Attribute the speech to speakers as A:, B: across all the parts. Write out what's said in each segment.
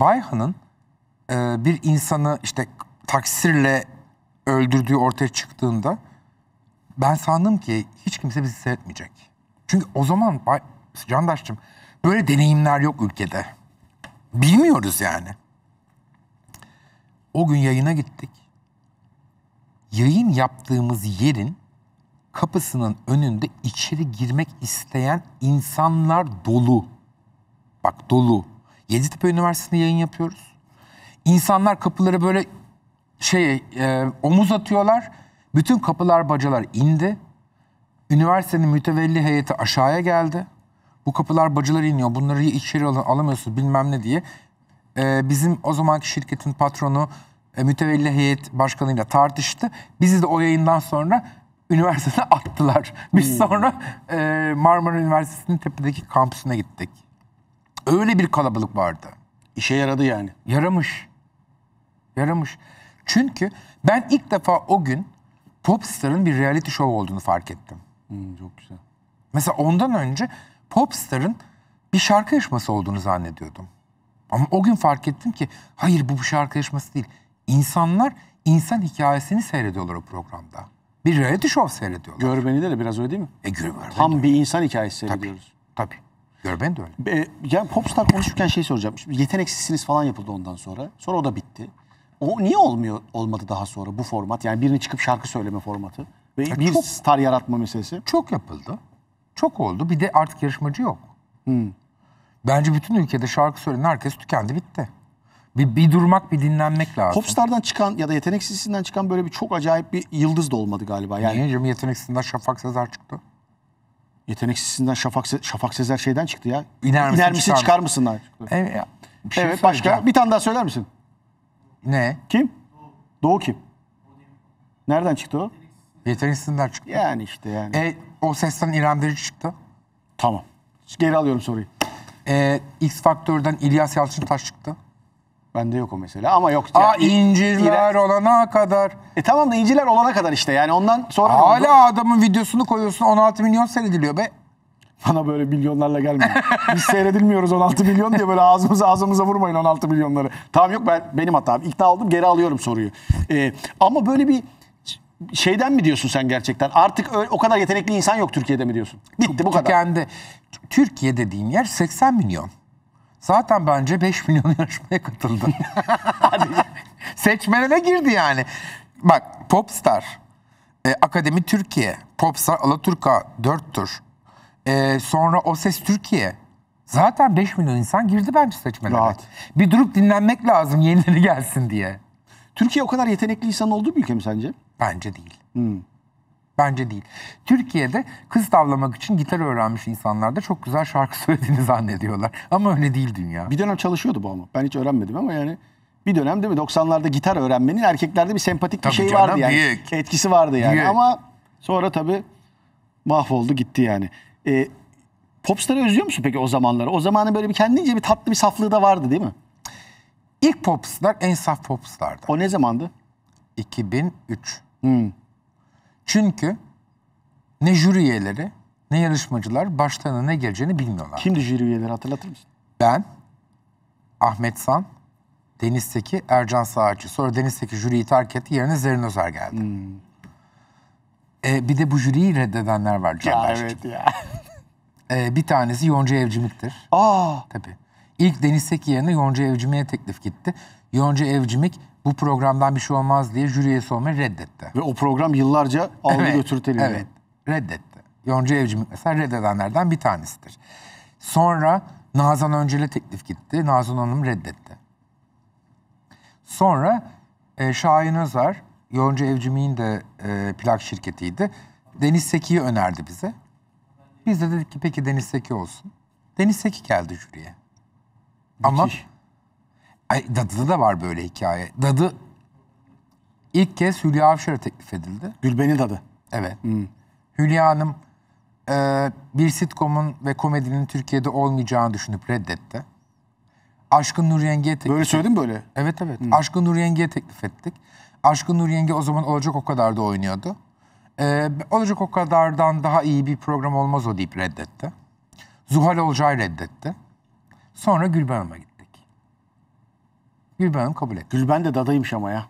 A: Bayhan'ın e, bir insanı işte taksirle öldürdüğü ortaya çıktığında ben sandım ki hiç kimse bizi seyretmeyecek. Çünkü o zaman Candaş'cığım böyle deneyimler yok ülkede. Bilmiyoruz yani. O gün yayına gittik. Yayın yaptığımız yerin kapısının önünde içeri girmek isteyen insanlar dolu. Bak dolu. Yeditepe Üniversitesi'nde yayın yapıyoruz. İnsanlar kapıları böyle şey e, omuz atıyorlar. Bütün kapılar bacalar indi. Üniversitenin mütevelli heyeti aşağıya geldi. Bu kapılar bacalar iniyor. Bunları içeri alın, alamıyorsunuz bilmem ne diye. E, bizim o zamanki şirketin patronu e, mütevelli heyet başkanıyla tartıştı. Bizi de o yayından sonra üniversitede attılar. Biz hmm. sonra e, Marmara Üniversitesi'nin tepedeki kampüsüne gittik. Öyle bir kalabalık vardı. İşe yaradı yani. Yaramış. Yaramış. Çünkü ben ilk defa o gün Popstar'ın bir reality show olduğunu fark ettim.
B: Hmm, çok güzel.
A: Mesela ondan önce Popstar'ın bir şarkı yarışması olduğunu zannediyordum. Ama o gün fark ettim ki hayır bu bir şarkı yarışması değil. İnsanlar insan hikayesini seyrediyorlar o programda. Bir reality show seyrediyorlar. Görmeni de biraz öyle değil mi? E, Tam bir insan hikayesi seyrediyoruz. Tabii. tabii. Görben de
B: öyle. E, ya popstar konuşurken şey soracağım. yeteneksizsiniz falan yapıldı ondan sonra. Sonra o da bitti. O niye olmuyor olmadı daha sonra bu format? Yani birini çıkıp şarkı söyleme formatı ve e, bir çok, star yaratma meselesi. Çok yapıldı. Çok
A: oldu. Bir de artık yarışmacı yok. Hmm. Bence bütün ülkede şarkı söyleyen herkes tükendi bitti. Bir, bir durmak, bir dinlenmek lazım.
B: Popstar'dan çıkan ya da yeteneksizsinden çıkan böyle bir çok acayip bir yıldız da olmadı galiba. Yani... Niye canım yeteneksizden Şafak Sezer çıktı. Yeteneksizsinden Şafak, Se- Şafak Sezer şeyden çıktı ya. İner misin, İner misin çıkar, çıkar mısınlar? E, ya, bir şey evet başka. Bir tane daha söyler misin? Ne? Kim? Doğu kim?
A: Nereden çıktı o? Yeteneksizler çıktı. Yani işte yani. E, o sesten İrem Derici çıktı. Tamam. Geri alıyorum soruyu. E, X Faktör'den İlyas Yalçın Taş çıktı.
B: Bende yok o mesela ama yok. Aa yani, incirler iğrenç. olana kadar. E tamam da incirler olana kadar işte yani ondan sonra Hala oldu? adamın videosunu koyuyorsun 16 milyon seyrediliyor be. Bana böyle milyonlarla gelmiyor. Biz seyredilmiyoruz 16 milyon diye böyle ağzımıza ağzımıza vurmayın 16 milyonları. Tamam yok ben benim hatam. İkna oldum geri alıyorum soruyu. Ee, ama böyle bir şeyden mi diyorsun sen gerçekten? Artık öyle, o kadar yetenekli insan yok Türkiye'de mi diyorsun? Bitti bu kadar.
A: Tükendi. Türkiye dediğin yer 80 milyon. Zaten bence 5 milyon yarışmaya katıldı. Seçmenine girdi yani. Bak Popstar, e, Akademi Türkiye, Popstar Alaturka 4 tur. E, sonra O Ses Türkiye. Zaten 5 milyon insan girdi bence seçmelere. Rahat. Bir durup dinlenmek lazım yenileri gelsin diye. Türkiye o kadar yetenekli insan olduğu bir ülke mi sence? Bence değil. Hmm. Bence değil. Türkiye'de kız tavlamak için gitar öğrenmiş insanlar da çok güzel şarkı söylediğini zannediyorlar. Ama öyle değil dünya.
B: Bir dönem çalışıyordu bu ama. Ben hiç öğrenmedim ama yani bir dönem değil mi 90'larda gitar öğrenmenin erkeklerde bir sempatik tabii bir şey canım, vardı yani. Büyük. Etkisi vardı yani büyük. ama sonra tabii mahvoldu gitti yani. Ee, Popstar'ı özlüyor musun peki o zamanları? O zamanın böyle bir kendince bir tatlı bir saflığı da vardı değil mi? İlk popstar en saf popstardı. O ne zamandı? 2003.
A: Hmm. Çünkü ne jüri üyeleri ne yarışmacılar başlarına ne geleceğini bilmiyorlar. Kimdi jüri üyeleri hatırlatır mısın? Ben, Ahmet San, Deniz'teki Ercan Sağaççı. Sonra Deniz'teki jüriyi terk etti. Yerine Zerrin Özer geldi. Hmm. E, bir de bu jüriyi reddedenler var. Ya
B: evet ya.
A: E, bir tanesi Yonca Evcimik'tir. Aa. Tabii. İlk Deniz Seki yerine Yonca Evcimik'e teklif gitti. Yonca Evcimik bu programdan bir şey olmaz diye jüri üyesi olmayı reddetti. Ve
B: o program yıllarca
A: aldı evet, götürteli. Evet, reddetti. Yonca Evcimik mesela reddedenlerden bir tanesidir. Sonra Nazan Öncel'e teklif gitti. Nazan Hanım reddetti. Sonra e, Şahin Özer, Yonca Evcimik'in de e, plak şirketiydi. Deniz Seki'yi önerdi bize. Biz de dedik ki peki Deniz Seki olsun. Deniz Seki geldi jüriye. Müthiş. Ama Ay, Dadı'da da var böyle hikaye. Dadı ilk kez Hülya Avşar'a teklif edildi. Gülbeni Dadı. Evet. Hmm. Hülya Hanım e, bir sitcomun ve komedinin Türkiye'de olmayacağını düşünüp reddetti. Aşkın Nur Yenge'ye teklif Böyle söyledim mi böyle? Evet evet. Hmm. Aşkın Nur Yenge'ye teklif ettik. Aşkın Nur Yenge o zaman Olacak O kadar da oynuyordu. Ee, Olacak O Kadar'dan daha iyi bir program olmaz o deyip reddetti. Zuhal Olcay reddetti. Sonra Gülben Hanım'a gitti.
B: Gülben kabul et. Gülben de dadaymış ama ya.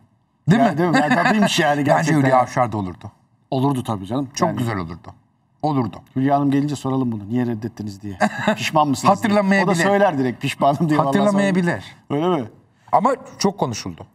B: Değil mi? Değil mi? Yani dadaymış yani Bence Hülya Avşar da olurdu. Olurdu tabii canım. Çok Yani güzel olurdu. Olurdu. Hülya Hanım gelince soralım bunu. Niye reddettiniz diye. Pişman mısınız diye. O da söyler direkt pişmanım diye. vallahi Hatırlamayabilir. Öyle mi? Ama çok konuşuldu.